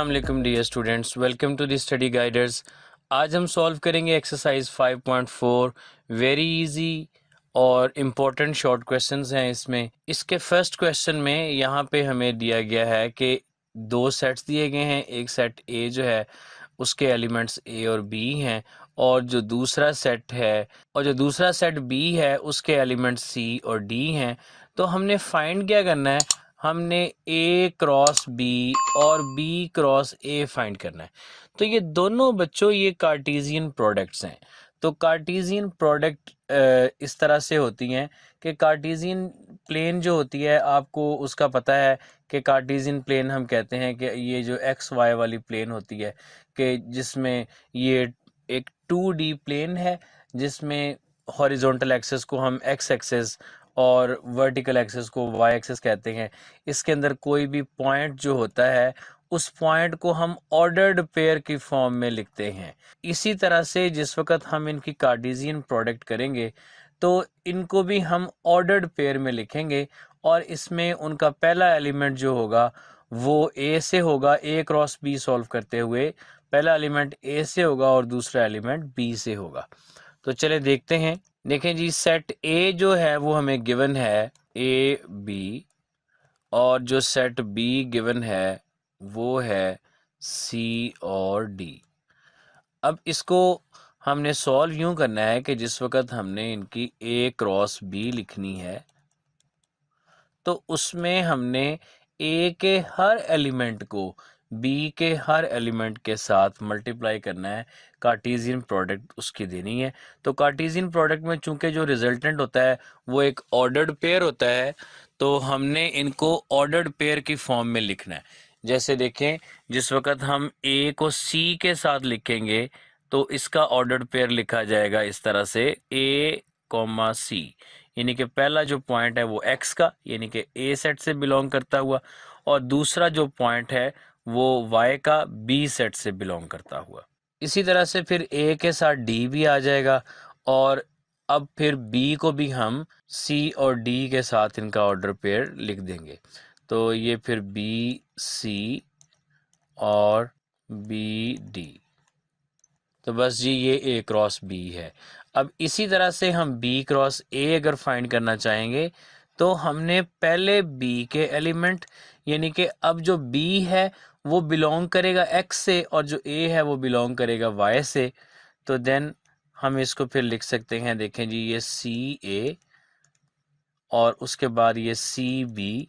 Aslam dear students welcome to the study guiders आज हम solve करेंगे एक्सरसाइज 5.4 वेरी इजी और इम्पोर्टेंट शॉर्ट क्वेश्चंस हैं इसमें इसके फर्स्ट क्वेश्चन में यहाँ पे हमें दिया गया है कि दो सेट्स दिए गए हैं एक सेट ए जो है उसके एलिमेंट्स ए और बी हैं और जो दूसरा सेट है और जो दूसरा सेट बी है उसके एलिमेंट्स सी और डी हैं तो हमने फाइंड क्या करना है हमने ए क्रॉस बी और बी क्रॉस ए फाइंड करना है तो ये दोनों बच्चों ये कार्टीजियन प्रोडक्ट्स हैं तो कार्टीजियन प्रोडक्ट इस तरह से होती हैं कि कार्टीजियन प्लेन जो होती है आपको उसका पता है कि कार्टीजियन प्लेन हम कहते हैं कि ये जो एक्स वाई वाली प्लेन होती है कि जिसमें ये एक टू डी प्लेन है जिसमें हॉरिजॉन्टल एक्सेस को हम एक्स एक्सेस और वर्टिकल एक्सेस को वाई एक्सेस कहते हैं इसके अंदर कोई भी पॉइंट जो होता है उस पॉइंट को हम ऑर्डर्ड पेयर की फॉर्म में लिखते हैं इसी तरह से जिस वक्त हम इनकी कार्डिजियन प्रोडक्ट करेंगे तो इनको भी हम ऑर्डर्ड पेयर में लिखेंगे और इसमें उनका पहला एलिमेंट जो होगा वो ए से होगा ए क्रॉस बी सॉल्व करते हुए पहला एलिमेंट ए से होगा और दूसरा एलिमेंट बी से होगा तो चले देखते हैं देखें जी सेट ए जो है वो हमें गिवन है ए बी और जो सेट बी गिवन है वो है सी और डी अब इसको हमने सॉल्व यूं करना है कि जिस वक्त हमने इनकी ए क्रॉस बी लिखनी है तो उसमें हमने ए के हर एलिमेंट को बी के हर एलिमेंट के साथ मल्टीप्लाई करना है कार्टीजियन प्रोडक्ट उसकी देनी है तो कार्टीजियन प्रोडक्ट में चूंकि जो रिजल्टेंट होता है वो एक ऑर्डर्ड पेयर होता है तो हमने इनको ऑर्डर्ड पेयर की फॉर्म में लिखना है जैसे देखें जिस वक्त हम ए को सी के साथ लिखेंगे तो इसका ऑर्डर्ड पेयर लिखा जाएगा इस तरह से ए कॉमा सी यानी कि पहला जो पॉइंट है वो एक्स का यानी कि ए सेट से बिलोंग करता हुआ और दूसरा जो पॉइंट है वो वाई का बी सेट से बिलोंग करता हुआ इसी तरह से फिर ए के साथ डी भी आ जाएगा और अब फिर बी को भी हम सी और डी के साथ इनका ऑर्डर पेयर लिख देंगे तो ये फिर बी सी और बी डी तो बस जी ये ए क्रॉस बी है अब इसी तरह से हम बी क्रॉस ए अगर फाइंड करना चाहेंगे तो हमने पहले बी के एलिमेंट यानी कि अब जो बी है वो बिलोंग करेगा एक्स से और जो ए है वो बिलोंग करेगा वाई से तो देन हम इसको फिर लिख सकते हैं देखें जी ये सी ए और उसके बाद ये सी बी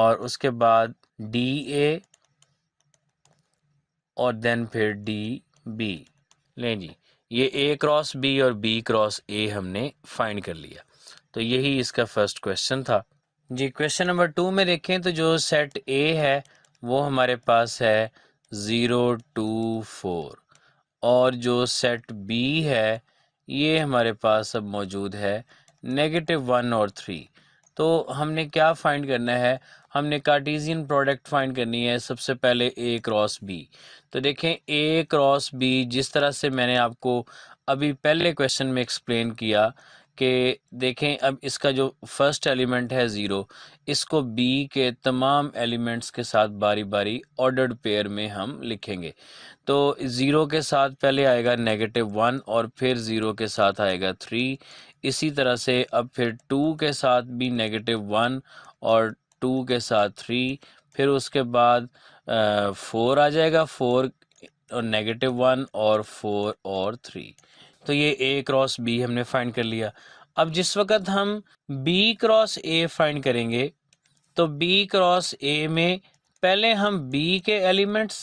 और उसके बाद डी ए और देन फिर डी बी लें जी ये ए क्रॉस बी और बी क्रॉस ए हमने फाइंड कर लिया तो यही इसका फर्स्ट क्वेश्चन था जी क्वेश्चन नंबर टू में देखें तो जो सेट ए है वो हमारे पास है ज़ीरो टू फोर और जो सेट बी है ये हमारे पास अब मौजूद है नेगेटिव वन और थ्री तो हमने क्या फाइंड करना है हमने कार्टीजियन प्रोडक्ट फाइंड करनी है सबसे पहले ए क्रॉस बी तो देखें ए क्रॉस बी जिस तरह से मैंने आपको अभी पहले क्वेश्चन में एक्सप्लेन किया कि देखें अब इसका जो फर्स्ट एलिमेंट है ज़ीरो इसको बी के तमाम एलिमेंट्स के साथ बारी बारी ऑर्डर्ड पेयर में हम लिखेंगे तो ज़ीरो के साथ पहले आएगा नेगेटिव वन और फिर ज़ीरो के साथ आएगा थ्री इसी तरह से अब फिर टू के साथ भी नेगेटिव वन और टू के साथ थ्री फिर उसके बाद फोर आ जाएगा फोर और नेगेटिव वन और फोर और थ्री तो ये ए क्रॉस बी हमने फाइंड कर लिया अब जिस वक्त हम बी क्रॉस ए फाइंड करेंगे तो बी क्रॉस ए में पहले हम बी के एलिमेंट्स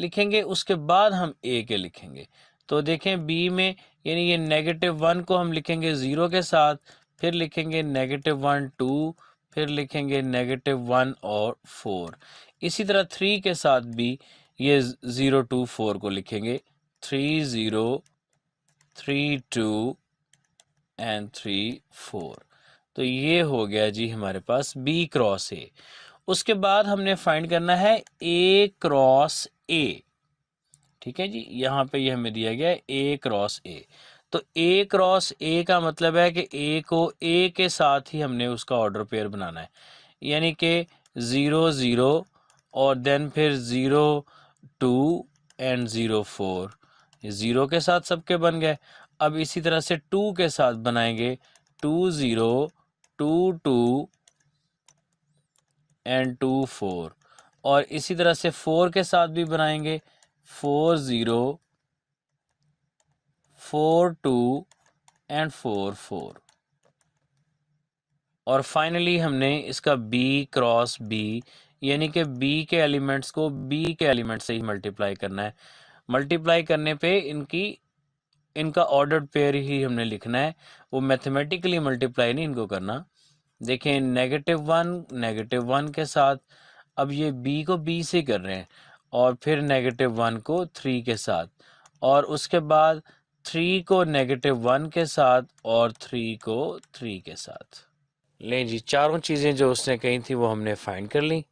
लिखेंगे उसके बाद हम ए के लिखेंगे तो देखें बी में यानी ये नेगेटिव वन को हम लिखेंगे ज़ीरो के साथ फिर लिखेंगे नेगेटिव वन टू फिर लिखेंगे नेगेटिव वन और फोर इसी तरह थ्री के साथ भी ये ज़ीरो टू फोर को लिखेंगे three zero three two and three four तो ये हो गया जी हमारे पास बी क्रॉस ए उसके बाद हमने फाइंड करना है ए क्रॉस ए ठीक है जी यहाँ पे ये यह हमें दिया गया है ए क्रॉस ए तो ए क्रॉस ए का मतलब है कि ए को ए के साथ ही हमने उसका ऑर्डर पेयर बनाना है यानी कि ज़ीरो ज़ीरो और देन फिर zero two and zero four ये ज़ीरो के साथ सबके बन गए अब इसी तरह से टू के साथ बनाएंगे two zero two two and two four और इसी तरह से फोर के साथ भी बनाएंगे four zero four two and four four और फाइनली हमने इसका बी क्रॉस बी यानी कि बी के एलिमेंट्स को बी के एलिमेंट से ही मल्टीप्लाई करना है मल्टीप्लाई करने पे इनकी इनका ऑर्डर्ड पेयर ही हमने लिखना है वो मैथमेटिकली मल्टीप्लाई नहीं इनको करना देखें नेगेटिव वन नेगेटिव वन के साथ अब ये बी को बी से कर रहे हैं और फिर नेगेटिव वन को थ्री के साथ और उसके बाद थ्री को नेगेटिव वन के साथ और थ्री को थ्री के साथ लें जी चारों चीज़ें जो उसने कही थी वो हमने फाइंड कर ली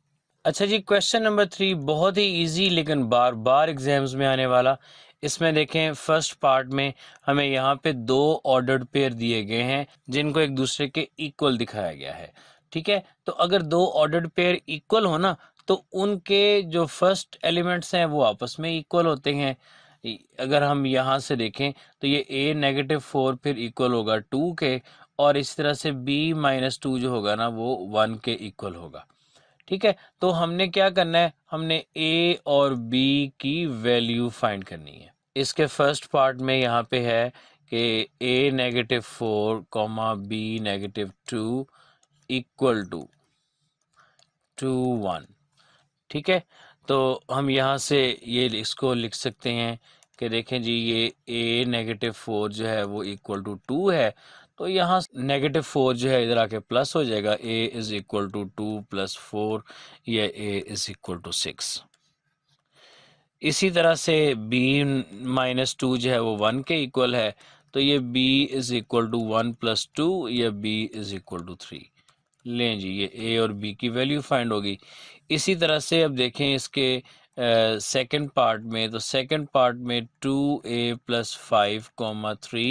अच्छा जी क्वेश्चन नंबर थ्री बहुत ही इजी लेकिन बार बार एग्जाम्स में आने वाला इसमें देखें फर्स्ट पार्ट में हमें यहाँ पे दो ऑर्डर्ड पेयर दिए गए हैं जिनको एक दूसरे के इक्वल दिखाया गया है ठीक है तो अगर दो ऑर्डर्ड पेयर इक्वल हो ना तो उनके जो फर्स्ट एलिमेंट्स हैं वो आपस में इक्वल होते हैं अगर हम यहाँ से देखें तो ये ए नेगेटिव फोर फिर इक्वल होगा टू के और इस तरह से बी माइनस टू जो होगा ना वो वन के इक्वल होगा ठीक है तो हमने क्या करना है हमने ए और बी की वैल्यू फाइंड करनी है इसके फर्स्ट पार्ट में यहाँ पे है कि A negative four comma B negative two equal to two one ठीक है तो हम यहाँ से ये इसको लिख सकते हैं कि देखें जी ये ए नेगेटिव फोर जो है वो इक्वल टू टू है तो यहाँ नेगेटिव फोर जो है इधर आके प्लस हो जाएगा A is equal to two plus four या A is equal to six इसी तरह से बी माइनस टू जो है वो वन के इक्वल है तो ये B is equal to one plus two या B is equal to three लें जी ये ए और बी की वैल्यू फाइंड होगी इसी तरह से अब देखें इसके सेकंड पार्ट में तो सेकंड पार्ट में two A plus five comma three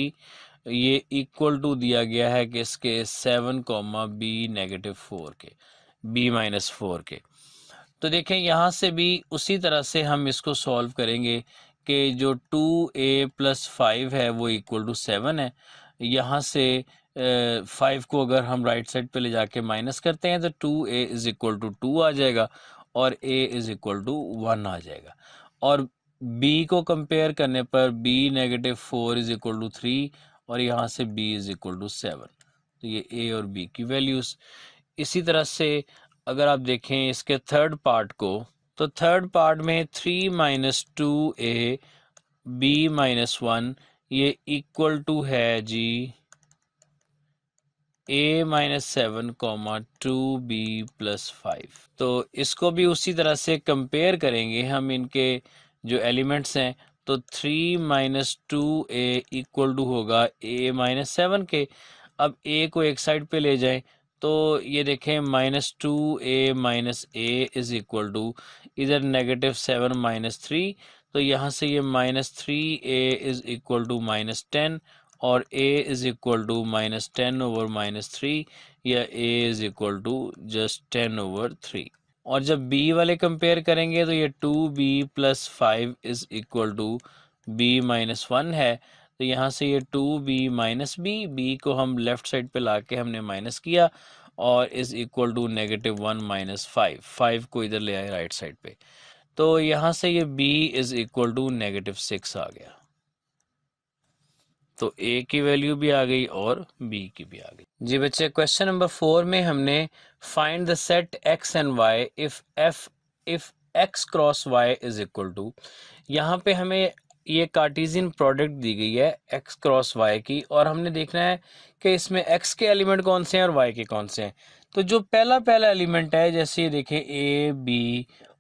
तो ये इक्वल टू दिया गया है कि इसके seven comma B negative four के बी माइनस फोर के तो देखें यहाँ से भी उसी तरह से हम इसको सॉल्व करेंगे कि जो टू ए प्लस फाइव है वो इक्वल टू सेवन है यहाँ से फाइव को अगर हम राइट साइड पे ले जाके माइनस करते हैं तो two A is equal to two आ जाएगा और A is equal to one आ जाएगा और बी को कंपेयर करने पर B negative four is equal to three और यहाँ से b is equal to seven तो ये a और b की वैल्यूज इसी तरह से अगर आप देखें इसके थर्ड पार्ट को तो थर्ड पार्ट में three minus two A B minus one ये इक्वल टू है जी A minus seven comma two B plus five तो इसको भी उसी तरह से कंपेयर करेंगे हम इनके जो एलिमेंट्स हैं तो three minus two A equal to होगा ए माइनस सेवन के अब ए को एक साइड पे ले जाएं तो ये देखें minus two A minus A is equal to इधर नेगेटिव सेवन माइनस थ्री तो यहाँ से ये minus three A is equal to minus ten और A is equal to minus ten over minus three या A is equal to just ten over three और जब B वाले कंपेयर करेंगे तो ये two B plus five is equal to B minus one है तो यहाँ से ये two B minus B B को हम लेफ्ट साइड पे ला के हमने माइनस किया और is equal to negative one minus five five को इधर ले आए राइट साइड पे तो यहाँ से ये b is equal to negative six आ गया तो ए की वैल्यू भी आ गई और बी की भी आ गई जी बच्चे क्वेश्चन नंबर फोर में हमने find the set X and Y if F if X cross Y is equal to यहाँ पे हमें ये कार्टिजियन प्रोडक्ट दी गई है एक्स क्रॉस वाई की और हमने देखना है कि इसमें एक्स के एलिमेंट कौन से हैं और वाई के कौन से हैं तो जो पहला पहला एलिमेंट है जैसे ये देखें ए बी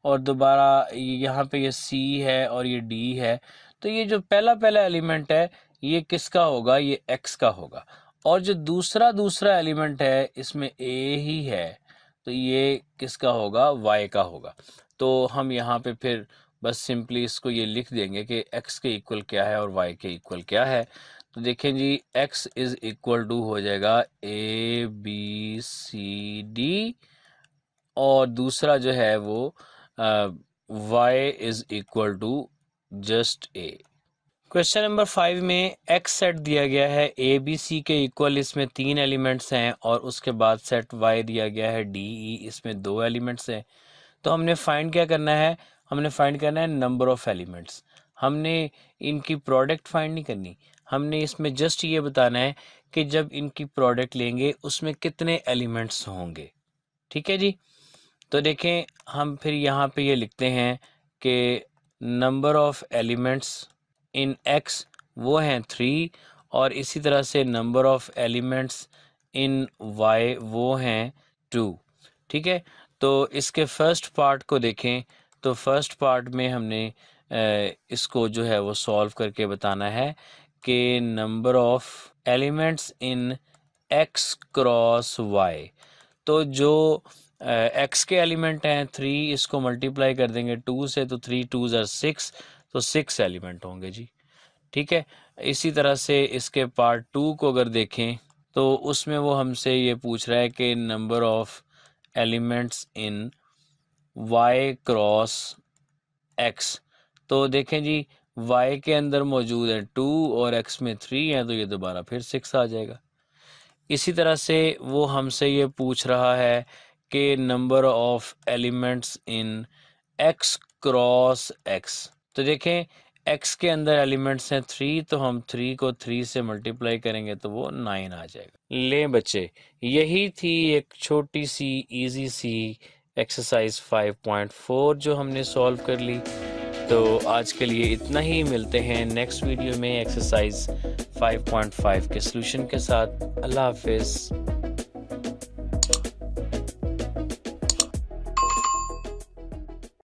और दोबारा यहाँ पे ये सी है और ये डी है तो ये जो पहला पहला एलिमेंट है ये किसका होगा ये एक्स का होगा और जो दूसरा दूसरा एलिमेंट है इसमें ए ही है तो ये किसका होगा वाई का होगा तो हम यहाँ पे फिर बस सिंपली इसको ये लिख देंगे कि एक्स के इक्वल क्या है और वाई के इक्वल क्या है तो देखें जी एक्स इज इक्वल टू हो जाएगा ए बी सी डी और दूसरा जो है वो Y is equal to just A question number five में एक्स सेट दिया गया है ए बी सी के इक्वल इसमें तीन एलिमेंट्स हैं और उसके बाद सेट वाई दिया गया है डी ई e, इसमें दो एलिमेंट्स हैं तो हमने फाइंड क्या करना है हमने फाइंड करना है नंबर ऑफ एलिमेंट्स हमने इनकी प्रोडक्ट फाइंड नहीं करनी हमने इसमें जस्ट ये बताना है कि जब इनकी प्रोडक्ट लेंगे उसमें कितने एलिमेंट्स होंगे ठीक है जी तो देखें हम फिर यहाँ पे ये लिखते हैं कि number of elements in X वो हैं थ्री और इसी तरह से number of elements in Y वो हैं टू ठीक है तो इसके फर्स्ट पार्ट को देखें तो फर्स्ट पार्ट में हमने इसको जो है वो सॉल्व करके बताना है कि number of elements in X cross Y तो जो एक्स के एलिमेंट हैं थ्री इसको मल्टीप्लाई कर देंगे टू से तो थ्री टू ज़र सिक्स तो सिक्स एलिमेंट होंगे जी ठीक है इसी तरह से इसके पार्ट टू को अगर देखें तो उसमें वो हमसे ये पूछ रहा है कि number of elements in Y cross X तो देखें जी वाई के अंदर मौजूद है टू और एक्स में थ्री है तो ये दोबारा फिर सिक्स आ जाएगा इसी तरह से वो हमसे ये पूछ रहा है कि number of elements in X cross X तो देखें एक्स के अंदर एलिमेंट्स हैं थ्री तो हम थ्री को थ्री से मल्टीप्लाई करेंगे तो वो नाइन आ जाएगा ले बच्चे यही थी एक छोटी सी इजी सी एक्सरसाइज 5.4 जो हमने सॉल्व कर ली तो आज के लिए इतना ही मिलते हैं नेक्स्ट वीडियो में एक्सरसाइज 5.5 के सोल्यूशन के साथ अल्लाह हाफिज़